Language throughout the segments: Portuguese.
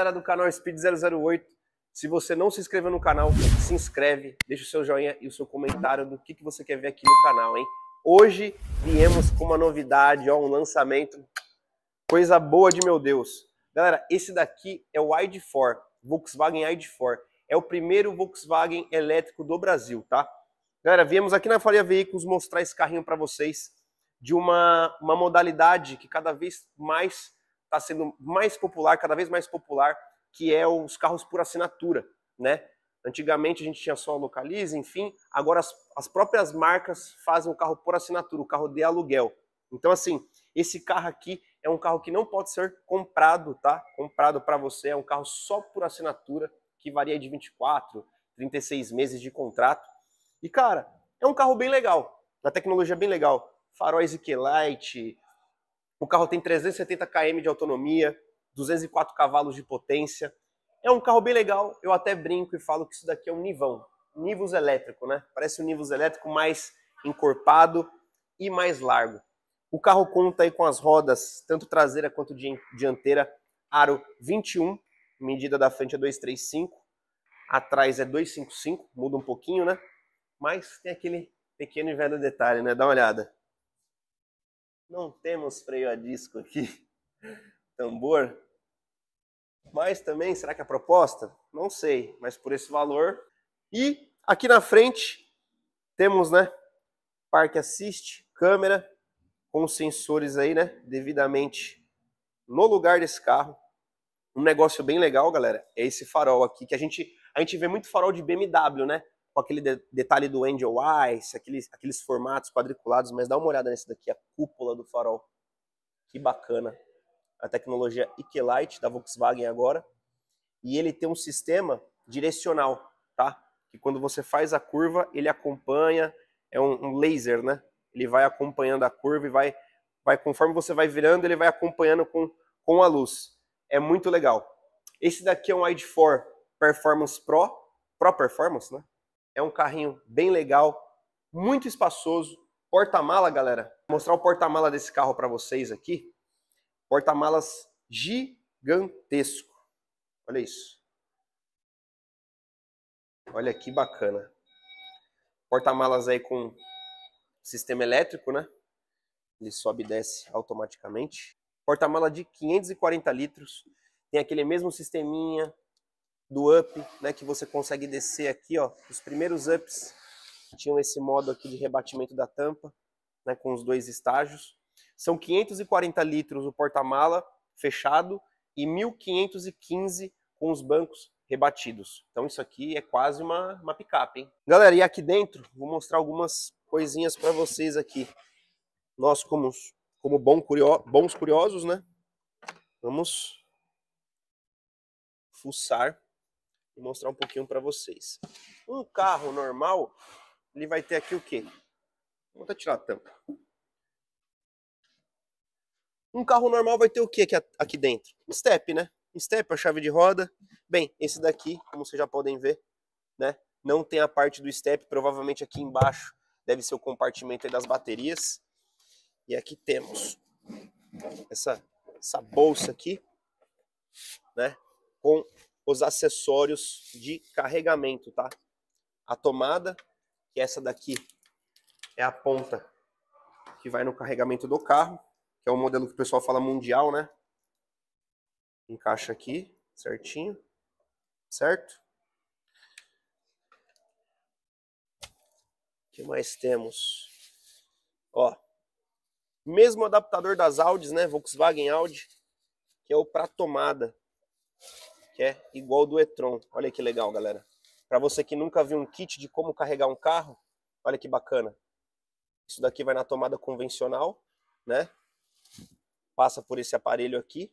galera do canal Speed 008. Se você não se inscreveu no canal, se inscreve, deixa o seu joinha e o seu comentário do que, que você quer ver aqui no canal, hein? Hoje viemos com uma novidade, ó, um lançamento. Coisa boa de meu Deus. Galera, esse daqui é o ID4, Volkswagen ID4. É o primeiro Volkswagen elétrico do Brasil, tá? Galera, viemos aqui na Faria Veículos mostrar esse carrinho para vocês de uma, uma modalidade que cada vez mais está sendo mais popular, cada vez mais popular, que é os carros por assinatura, né? Antigamente a gente tinha só a localize, enfim, agora as, as próprias marcas fazem o carro por assinatura, o carro de aluguel. Então, assim, esse carro aqui é um carro que não pode ser comprado, tá? Comprado para você, é um carro só por assinatura, que varia de 24, 36 meses de contrato. E, cara, é um carro bem legal, da tecnologia bem legal. Faróis light, o carro tem 370 km de autonomia, 204 cavalos de potência. É um carro bem legal. Eu até brinco e falo que isso daqui é um nivão, nivus elétrico, né? Parece um nivus elétrico mais encorpado e mais largo. O carro conta aí com as rodas, tanto traseira quanto dianteira, aro 21, medida da frente é 235, atrás é 255, muda um pouquinho, né? Mas tem aquele pequeno e velho detalhe, né? Dá uma olhada. Não temos freio a disco aqui, tambor. Mas também, será que é a proposta? Não sei, mas por esse valor. E aqui na frente temos, né, Parque Assist, câmera com sensores aí, né, devidamente no lugar desse carro. Um negócio bem legal, galera, é esse farol aqui que a gente a gente vê muito farol de BMW, né? com aquele de, detalhe do Angel Eyes, aqueles, aqueles formatos quadriculados, mas dá uma olhada nesse daqui, a cúpula do farol. Que bacana. A tecnologia Ikelite da Volkswagen agora. E ele tem um sistema direcional, tá? Que quando você faz a curva, ele acompanha, é um, um laser, né? Ele vai acompanhando a curva e vai, vai conforme você vai virando, ele vai acompanhando com, com a luz. É muito legal. Esse daqui é um ID4 Performance Pro, Pro Performance, né? É um carrinho bem legal, muito espaçoso. Porta-mala, galera. Vou mostrar o porta-mala desse carro para vocês aqui. Porta-malas gigantesco. Olha isso. Olha que bacana. Porta-malas aí com sistema elétrico, né? Ele sobe e desce automaticamente. Porta-mala de 540 litros. Tem aquele mesmo sisteminha do up, né, que você consegue descer aqui, ó. Os primeiros ups tinham esse modo aqui de rebatimento da tampa, né, com os dois estágios. São 540 litros o porta-mala fechado e 1515 com os bancos rebatidos. Então isso aqui é quase uma, uma picape, hein? Galera, e aqui dentro vou mostrar algumas coisinhas para vocês aqui. Nós como como bom curio, bons curiosos, né? Vamos fuçar e mostrar um pouquinho para vocês. Um carro normal, ele vai ter aqui o quê? Vou até tirar a tampa. Um carro normal vai ter o que aqui, aqui dentro? Um step, né? Um step, a chave de roda. Bem, esse daqui, como vocês já podem ver, né? Não tem a parte do step, provavelmente aqui embaixo deve ser o compartimento das baterias. E aqui temos essa, essa bolsa aqui, né? Com os acessórios de carregamento, tá? A tomada, que é essa daqui é a ponta que vai no carregamento do carro, que é o modelo que o pessoal fala mundial, né? Encaixa aqui, certinho, certo? O que mais temos? Ó, mesmo adaptador das Audis, né? Volkswagen Audi, que é o para tomada que é igual do e-tron. Olha que legal, galera. Para você que nunca viu um kit de como carregar um carro, olha que bacana. Isso daqui vai na tomada convencional, né? Passa por esse aparelho aqui.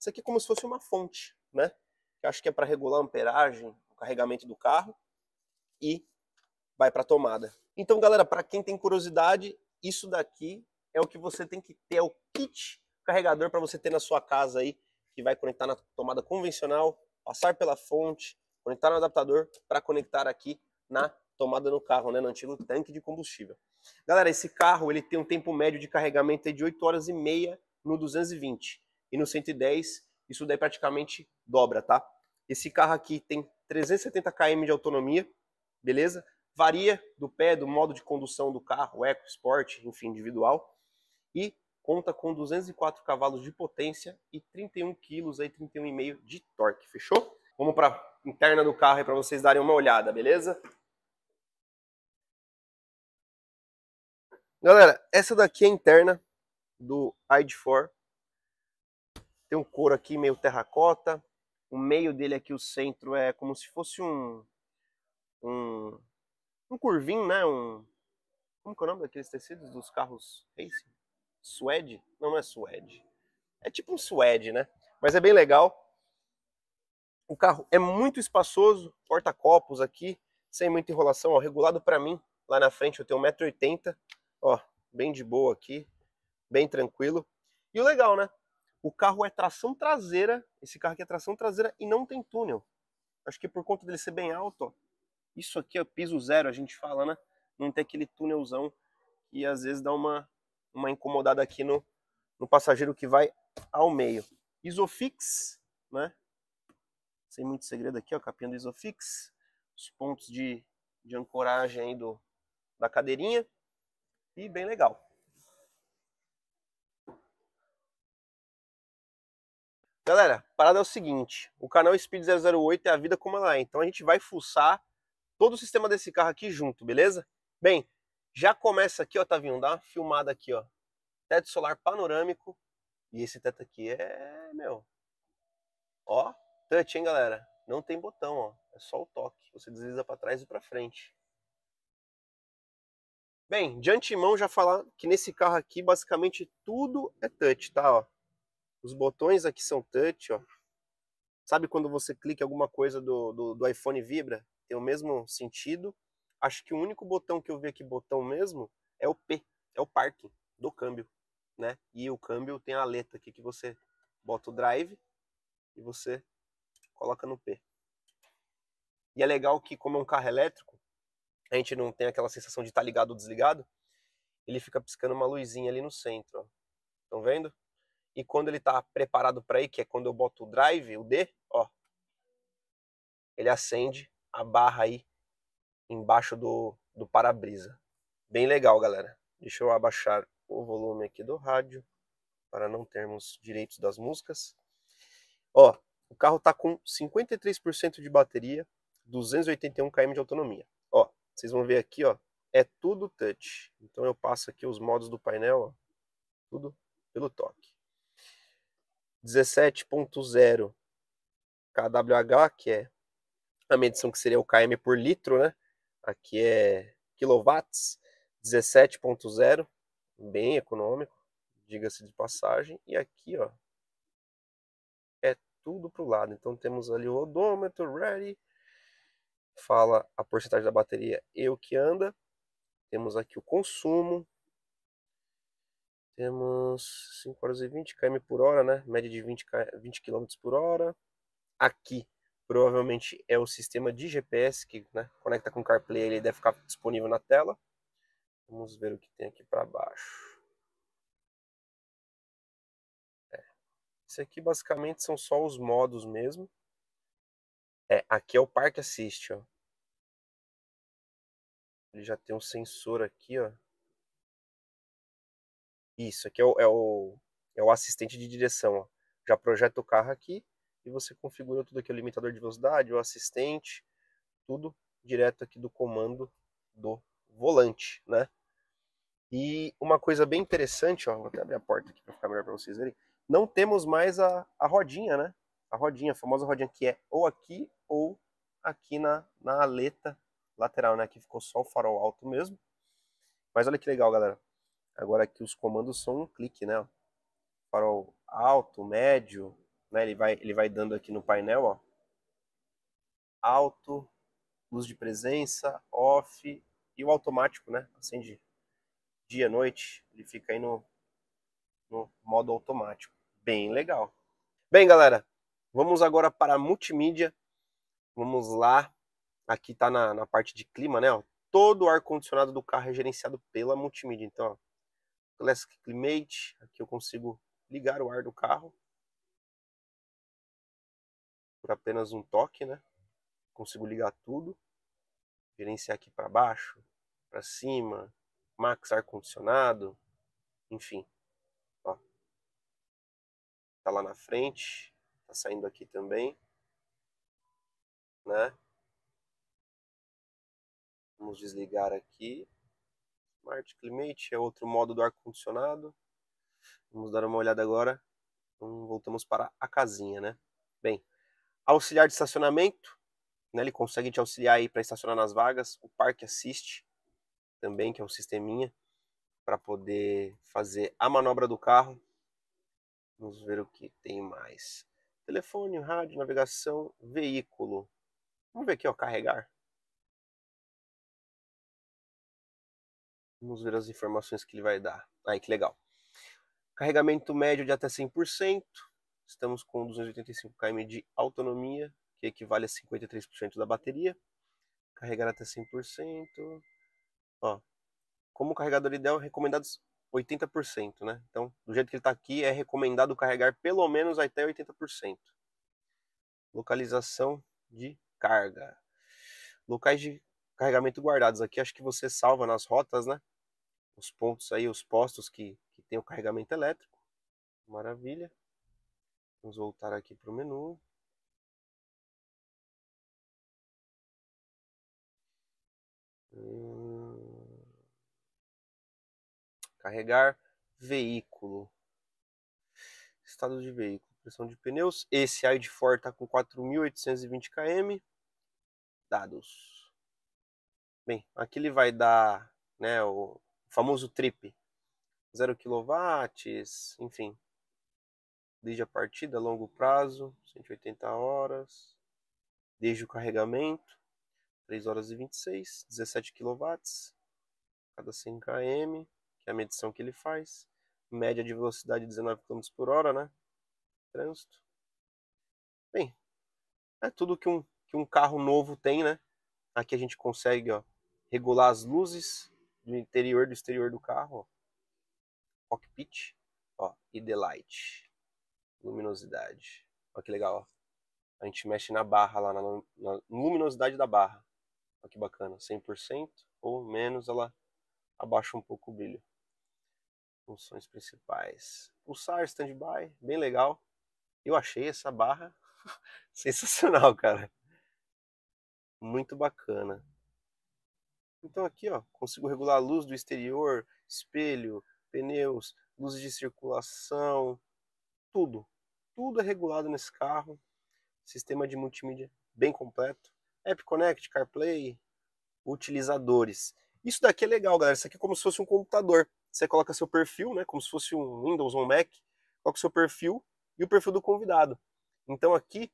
Isso aqui é como se fosse uma fonte, né? Que acho que é para regular a amperagem, o carregamento do carro e vai para a tomada. Então, galera, para quem tem curiosidade, isso daqui é o que você tem que ter, é o kit carregador para você ter na sua casa aí que vai conectar na tomada convencional, passar pela fonte, conectar no adaptador para conectar aqui na tomada no carro, né, no antigo tanque de combustível. Galera, esse carro ele tem um tempo médio de carregamento de 8 horas e meia no 220 e no 110 isso daí praticamente dobra, tá? Esse carro aqui tem 370 km de autonomia, beleza? Varia do pé, do modo de condução do carro, eco, esporte, enfim, individual. E conta com 204 cavalos de potência e 31 kg aí 31,5 de torque, fechou? Vamos para a interna do carro aí para vocês darem uma olhada, beleza? Galera, essa daqui é a interna do ID4. Tem um couro aqui meio terracota. O meio dele aqui, o centro, é como se fosse um... Um, um curvinho, né? Um, como é o nome daqueles tecidos dos carros racing? Suede? Não, não é suede. É tipo um suede, né? Mas é bem legal. O carro é muito espaçoso, porta-copos aqui, sem muita enrolação, ó, regulado para mim. Lá na frente eu tenho 1,80m, ó, bem de boa aqui, bem tranquilo. E o legal, né? O carro é tração traseira, esse carro aqui é tração traseira e não tem túnel. Acho que por conta dele ser bem alto, ó, isso aqui é piso zero, a gente fala, né? Não tem aquele túnelzão que às vezes dá uma uma incomodada aqui no, no passageiro que vai ao meio. Isofix, né? Sem muito segredo aqui, ó, capinha do Isofix. Os pontos de, de ancoragem aí do, da cadeirinha. E bem legal. Galera, a parada é o seguinte, o canal Speed 008 é a vida como ela é, então a gente vai fuçar todo o sistema desse carro aqui junto, beleza? Bem, já começa aqui, ó, Tavinho, dá uma filmada aqui, ó. Teto solar panorâmico. E esse teto aqui é, meu. Ó, touch, hein, galera? Não tem botão, ó. É só o toque. Você desliza para trás e para frente. Bem, de antemão já falar que nesse carro aqui basicamente tudo é touch, tá, ó. Os botões aqui são touch, ó. Sabe quando você clica alguma coisa do, do, do iPhone vibra? Tem o mesmo sentido. Acho que o único botão que eu vi aqui, botão mesmo, é o P, é o parking do câmbio, né? E o câmbio tem a letra aqui que você bota o drive e você coloca no P. E é legal que como é um carro elétrico, a gente não tem aquela sensação de estar tá ligado ou desligado, ele fica piscando uma luzinha ali no centro, Estão vendo? E quando ele está preparado para ir, que é quando eu boto o drive, o D, ó, ele acende a barra aí embaixo do, do para-brisa. Bem legal, galera. Deixa eu abaixar o volume aqui do rádio para não termos direitos das músicas. Ó, o carro tá com 53% de bateria, 281 km de autonomia. Ó, vocês vão ver aqui, ó, é tudo touch. Então eu passo aqui os modos do painel, ó, tudo pelo toque. 17.0 kWh, que é a medição que seria o km por litro, né? aqui é quilowatts 17.0, bem econômico, diga-se de passagem, e aqui ó, é tudo pro lado, então temos ali o odômetro, ready, fala a porcentagem da bateria e o que anda, temos aqui o consumo, temos 5 horas e 20 km por hora, né? Média de 20, 20 km por hora. Aqui provavelmente é o sistema de GPS que né, conecta com o CarPlay, ele deve ficar disponível na tela. Vamos ver o que tem aqui para baixo. É. Esse aqui basicamente são só os modos mesmo. É, aqui é o Park Assist, ó. Ele já tem um sensor aqui, ó. Isso, aqui é o, é o, é o assistente de direção, ó. Já projeta o carro aqui e você configura tudo aqui, o limitador de velocidade, o assistente, tudo direto aqui do comando do volante, né? E uma coisa bem interessante, ó, vou até abrir a porta aqui para ficar melhor para vocês verem, não temos mais a, a rodinha, né? A rodinha, a famosa rodinha que é ou aqui ou aqui na, na aleta lateral, né? Aqui ficou só o farol alto mesmo. Mas olha que legal, galera. Agora aqui os comandos são um clique, né? Farol alto, médio, né? Ele vai, ele vai dando aqui no painel, ó. Alto, luz de presença, off e o automático, né? Acende dia, noite, ele fica aí no, no modo automático. Bem legal. Bem, galera, vamos agora para a multimídia. Vamos lá. Aqui tá na, na parte de clima, né? Ó. Todo o ar-condicionado do carro é gerenciado pela multimídia. Então, ó, Classic Climate, aqui eu consigo ligar o ar do carro por apenas um toque, né? Consigo ligar tudo, gerenciar aqui para baixo, para cima, max ar condicionado, enfim. Ó. Tá lá na frente, tá saindo aqui também, né? Vamos desligar aqui. Smart Climate é outro modo do ar condicionado. Vamos dar uma olhada agora. Então, voltamos para a casinha, né? Bem, Auxiliar de estacionamento, né, ele consegue te auxiliar aí para estacionar nas vagas. O Parque Assist também, que é um sisteminha para poder fazer a manobra do carro. Vamos ver o que tem mais. Telefone, rádio, navegação, veículo. Vamos ver aqui, ó, carregar. Vamos ver as informações que ele vai dar. Aí, que legal. Carregamento médio de até 100% estamos com 285 km de autonomia, que equivale a 53% da bateria. Carregar até 100%. Ó, como carregador ideal, recomendados 80%, né? Então, do jeito que ele está aqui, é recomendado carregar pelo menos até 80%. Localização de carga. Locais de carregamento guardados. Aqui acho que você salva nas rotas, né? Os pontos aí, os postos que, que tem o carregamento elétrico. Maravilha. Vamos voltar aqui para o menu. Hum. Carregar veículo. Estado de veículo. Pressão de pneus. Esse ID Ford está com 4.820 km. Dados. Bem, aqui ele vai dar né, o famoso trip. 0 kW, enfim, desde a partida, longo prazo, 180 horas, desde o carregamento, 3 horas e 26, 17 kW, cada 100 km, que é a medição que ele faz, média de velocidade 19 km por hora, né? Trânsito. Bem, é tudo que um, que um carro novo tem, né? Aqui a gente consegue ó, regular as luzes do interior e do exterior do carro, ó. cockpit ó, e the light luminosidade. Olha que legal. Ó. A gente mexe na barra lá, na, na luminosidade da barra. Olha que bacana. 100% ou menos, ela abaixa um pouco o brilho. Funções principais. Pulsar, standby, bem legal. Eu achei essa barra sensacional, cara. Muito bacana. Então aqui, ó, consigo regular a luz do exterior, espelho, pneus, luzes de circulação, tudo tudo é regulado nesse carro. Sistema de multimídia bem completo. App Connect, CarPlay, utilizadores. Isso daqui é legal, galera. Isso aqui é como se fosse um computador. Você coloca seu perfil, né? Como se fosse um Windows ou um Mac. Coloca seu perfil e o perfil do convidado. Então aqui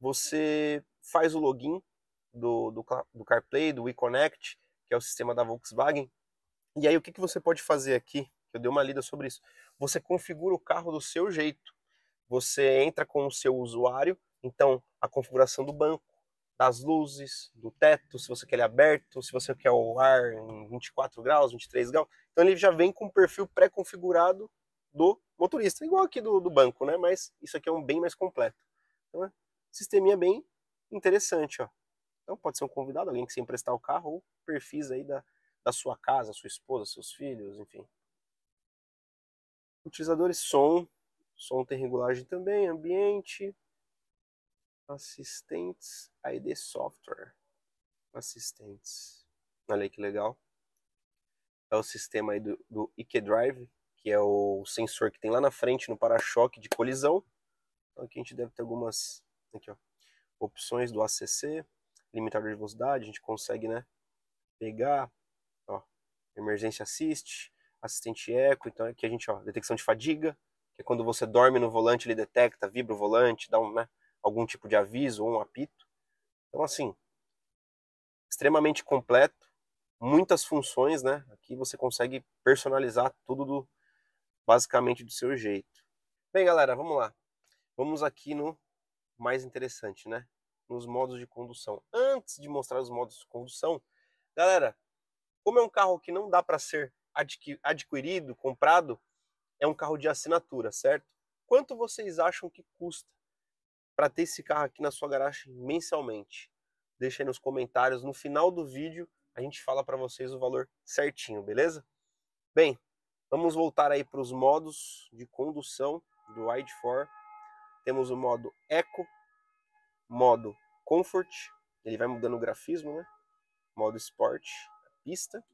você faz o login do, do, do CarPlay, do WeConnect, que é o sistema da Volkswagen. E aí o que, que você pode fazer aqui? Eu dei uma lida sobre isso. Você configura o carro do seu jeito você entra com o seu usuário, então a configuração do banco, das luzes, do teto, se você quer ele aberto, se você quer o ar em 24 graus, 23 graus. Então ele já vem com o perfil pré-configurado do motorista, igual aqui do, do, banco, né? Mas isso aqui é um bem mais completo. Então, é um sisteminha bem interessante, ó. Então pode ser um convidado, alguém que se emprestar o carro, ou perfis aí da, da sua casa, sua esposa, seus filhos, enfim. Utilizadores som, Som tem regulagem também, ambiente, assistentes, ID software, assistentes. Olha aí que legal. É o sistema aí do, do Drive, que é o sensor que tem lá na frente no para-choque de colisão. Então aqui a gente deve ter algumas aqui, ó, opções do ACC, limitador de velocidade, a gente consegue, né, pegar, ó, emergência assist, assistente eco, então aqui a gente, ó, detecção de fadiga, que é quando você dorme no volante, ele detecta, vibra o volante, dá um, né, algum tipo de aviso ou um apito. Então, assim, extremamente completo, muitas funções, né? Aqui você consegue personalizar tudo do, basicamente do seu jeito. Bem, galera, vamos lá. Vamos aqui no mais interessante, né? Nos modos de condução. Antes de mostrar os modos de condução, galera, como é um carro que não dá para ser adquirido, comprado, é um carro de assinatura, certo? Quanto vocês acham que custa para ter esse carro aqui na sua garagem mensalmente? Deixa aí nos comentários. No final do vídeo a gente fala para vocês o valor certinho, beleza? Bem, vamos voltar aí para os modos de condução do ID4. Temos o modo Eco, modo Comfort, ele vai mudando o grafismo, né? Modo Sport, pista,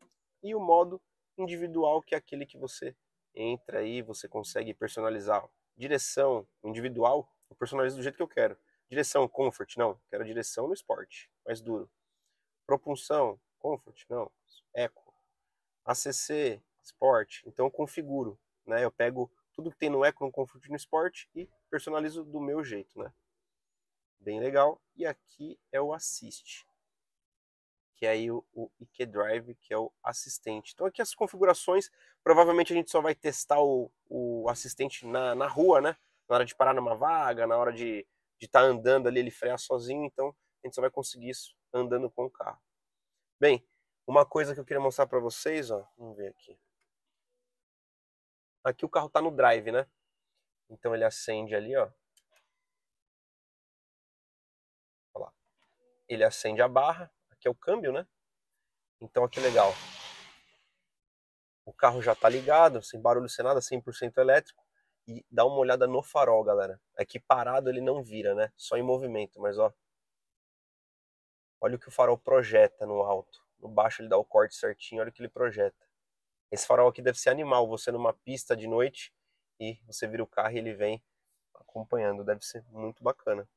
e o modo individual, que é aquele que você entra aí, você consegue personalizar direção individual, eu personalizo do jeito que eu quero. Direção comfort, não, quero direção no esporte, mais duro. Propulsão, comfort, não, eco. ACC, esporte, então eu configuro, né? Eu pego tudo que tem no eco, no comfort, no esporte e personalizo do meu jeito, né? Bem legal. E aqui é o assist que é aí o, o IK Drive, que é o assistente. Então aqui as configurações, provavelmente a gente só vai testar o, o assistente na, na rua, né? Na hora de parar numa vaga, na hora de estar tá andando ali, ele frear sozinho, então a gente só vai conseguir isso andando com o carro. Bem, uma coisa que eu queria mostrar para vocês, ó, vamos ver aqui. Aqui o carro está no drive, né? Então ele acende ali, ó. Olha lá. Ele acende a barra, que é o câmbio, né? Então, olha que legal. O carro já tá ligado, sem barulho, sem nada, 100% elétrico. E dá uma olhada no farol, galera. Aqui é parado ele não vira, né? Só em movimento, mas ó. Olha o que o farol projeta no alto. No baixo ele dá o corte certinho, olha o que ele projeta. Esse farol aqui deve ser animal, você numa pista de noite e você vira o carro e ele vem acompanhando, deve ser muito bacana.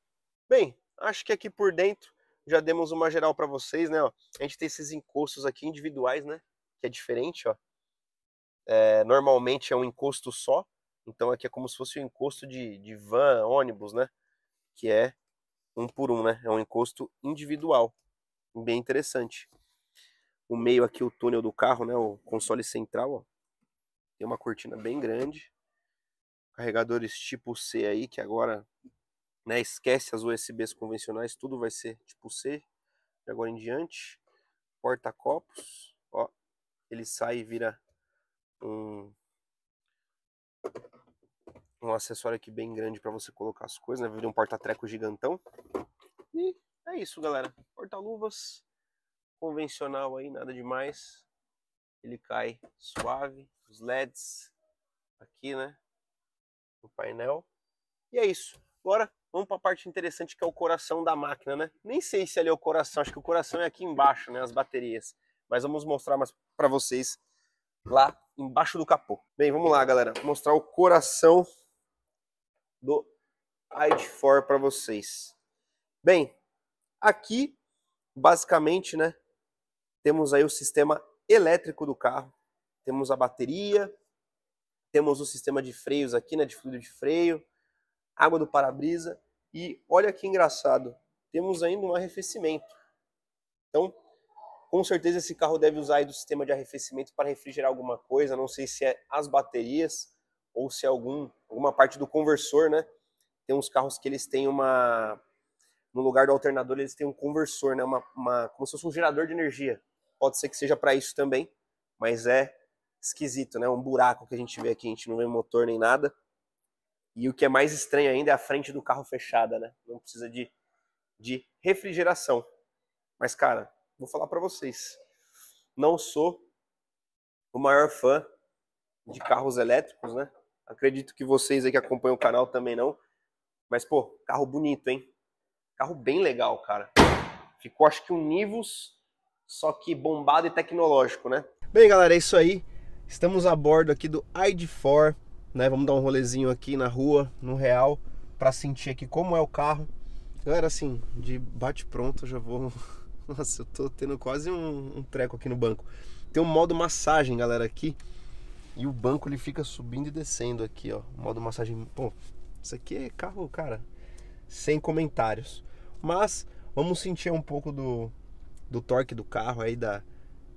Bem, acho que aqui por dentro já demos uma geral para vocês, né? Ó. A gente tem esses encostos aqui individuais, né? Que é diferente, ó. É, normalmente é um encosto só, então aqui é como se fosse um encosto de, de van, ônibus, né? Que é um por um, né? É um encosto individual, bem interessante. O meio aqui, o túnel do carro, né? O console central, ó. Tem uma cortina bem grande. Carregadores tipo C aí, que agora né? Esquece as USBs convencionais, tudo vai ser tipo C, de agora em diante. Porta-copos, ó, ele sai e vira um, um acessório aqui bem grande para você colocar as coisas, né? Vira um porta-treco gigantão. E é isso, galera. Porta-luvas convencional aí, nada demais. Ele cai suave, os LEDs aqui, né? No painel. E é isso. Bora Vamos para a parte interessante que é o coração da máquina, né? Nem sei se ali é o coração, acho que o coração é aqui embaixo, né? As baterias. Mas vamos mostrar mais para vocês lá embaixo do capô. Bem, vamos lá, galera. Vou mostrar o coração do ID4 para vocês. Bem, aqui basicamente, né? Temos aí o sistema elétrico do carro, temos a bateria, temos o sistema de freios aqui, né? De fluido de freio, água do para-brisa e olha que engraçado, temos ainda um arrefecimento. Então, com certeza esse carro deve usar do sistema de arrefecimento para refrigerar alguma coisa, não sei se é as baterias ou se é algum, alguma parte do conversor, né? Tem uns carros que eles têm uma... No lugar do alternador, eles têm um conversor, né? Uma, uma como se fosse um gerador de energia. Pode ser que seja para isso também, mas é esquisito, né? Um buraco que a gente vê aqui, a gente não vê motor nem nada. E o que é mais estranho ainda é a frente do carro fechada, né? Não precisa de, de refrigeração. Mas, cara, vou falar para vocês. Não sou o maior fã de carros elétricos, né? Acredito que vocês aí que acompanham o canal também não. Mas, pô, carro bonito, hein? Carro bem legal, cara. Ficou, acho que um Nivus, só que bombado e tecnológico, né? Bem, galera, é isso aí. Estamos a bordo aqui do ID4 né? Vamos dar um rolezinho aqui na rua, no real, para sentir aqui como é o carro. Galera, assim, de bate pronto, já vou. Nossa, eu tô tendo quase um, um treco aqui no banco. Tem um modo massagem, galera, aqui. E o banco ele fica subindo e descendo aqui, ó. Modo massagem. Pô, isso aqui é carro, cara, sem comentários. Mas vamos sentir um pouco do, do torque do carro aí, da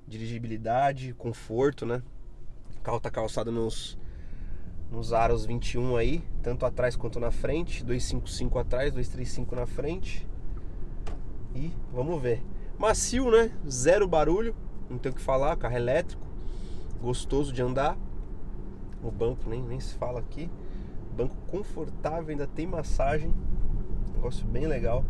dirigibilidade, conforto, né? O carro tá calçado nos nos aros 21 aí, tanto atrás quanto na frente, 255 atrás, 235 na frente. E vamos ver. Macio, né? Zero barulho, não tem o que falar, carro elétrico, gostoso de andar. O banco nem, nem se fala aqui. Banco confortável, ainda tem massagem. Negócio bem legal.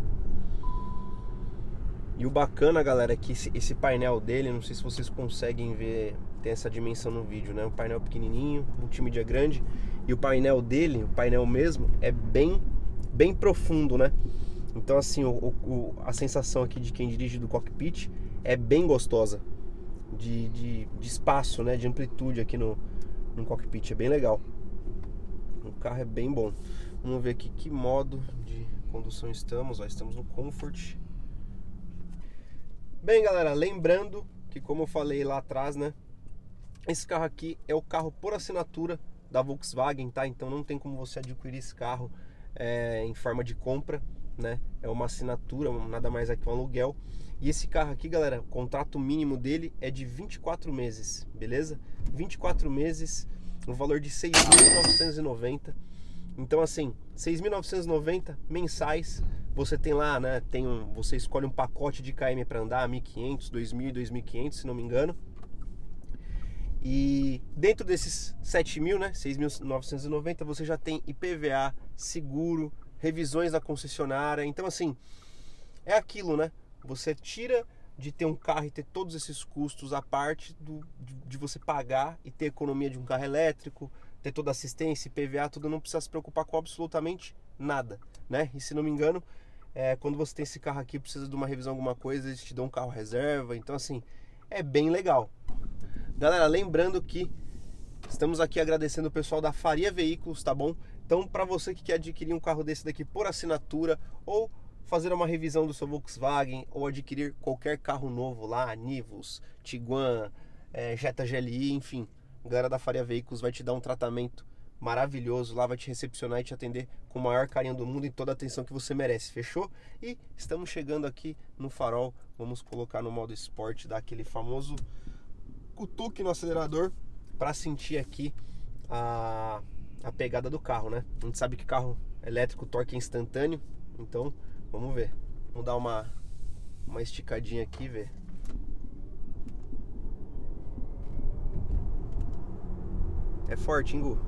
E o bacana, galera, é que esse, esse painel dele, não sei se vocês conseguem ver tem essa dimensão no vídeo, né? Um painel pequenininho, multimídia grande e o painel dele, o painel mesmo, é bem, bem profundo, né? Então assim, o, o, a sensação aqui de quem dirige do cockpit é bem gostosa de, de, de espaço, né? De amplitude aqui no, no cockpit, é bem legal. O carro é bem bom. Vamos ver aqui que modo de condução estamos. Ó, estamos no Comfort. Bem, galera, lembrando que como eu falei lá atrás, né? Esse carro aqui é o carro por assinatura da Volkswagen, tá? Então não tem como você adquirir esse carro é, em forma de compra, né? É uma assinatura, nada mais é um aluguel. E esse carro aqui, galera, o contrato mínimo dele é de 24 meses, beleza? 24 meses, no valor de 6.990. Então assim, 6.990 mensais, você tem lá, né, tem um, você escolhe um pacote de KM para andar, 1.500, 2.000, 2.500, se não me engano. E dentro desses 7 mil, né, 6.990, você já tem IPVA, seguro, revisões da concessionária. Então, assim, é aquilo, né? Você tira de ter um carro e ter todos esses custos a parte do, de, de você pagar e ter economia de um carro elétrico, ter toda assistência, IPVA, tudo, não precisa se preocupar com absolutamente nada, né? E se não me engano, é, quando você tem esse carro aqui, precisa de uma revisão, alguma coisa, eles te dão um carro reserva. Então, assim, é bem legal. Galera, lembrando que estamos aqui agradecendo o pessoal da Faria Veículos, tá bom? Então, para você que quer adquirir um carro desse daqui por assinatura ou fazer uma revisão do seu Volkswagen ou adquirir qualquer carro novo lá, Nivus, Tiguan, é, Jetta GLI, enfim, a galera da Faria Veículos vai te dar um tratamento maravilhoso lá, vai te recepcionar e te atender com o maior carinho do mundo e toda a atenção que você merece, fechou? E estamos chegando aqui no farol, vamos colocar no modo esporte, daquele famoso cutuque no acelerador para sentir aqui a, a pegada do carro, né? A gente sabe que carro elétrico torque é instantâneo, então vamos ver. Vamos dar uma, uma esticadinha aqui ver. É forte, Ingu.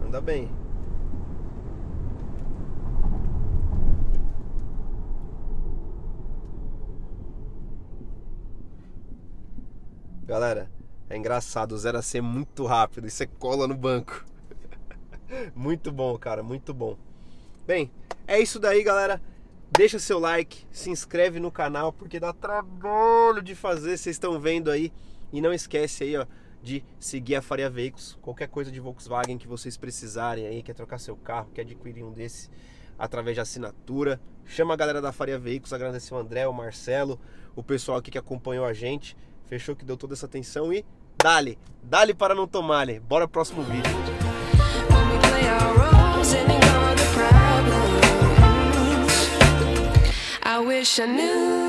Anda bem. Galera, é engraçado, o 0 a é muito rápido e você cola no banco. muito bom, cara, muito bom. Bem, é isso daí, galera. Deixa seu like, se inscreve no canal porque dá trabalho de fazer, vocês estão vendo aí. E não esquece aí, ó, de seguir a Faria Veículos. Qualquer coisa de Volkswagen que vocês precisarem aí, quer trocar seu carro, quer adquirir um desse através de assinatura. Chama a galera da Faria Veículos, agradecer o André, o Marcelo, o pessoal aqui que acompanhou a gente. Fechou que deu toda essa atenção e dale, dale para não tomar, bora pro próximo vídeo. wish I knew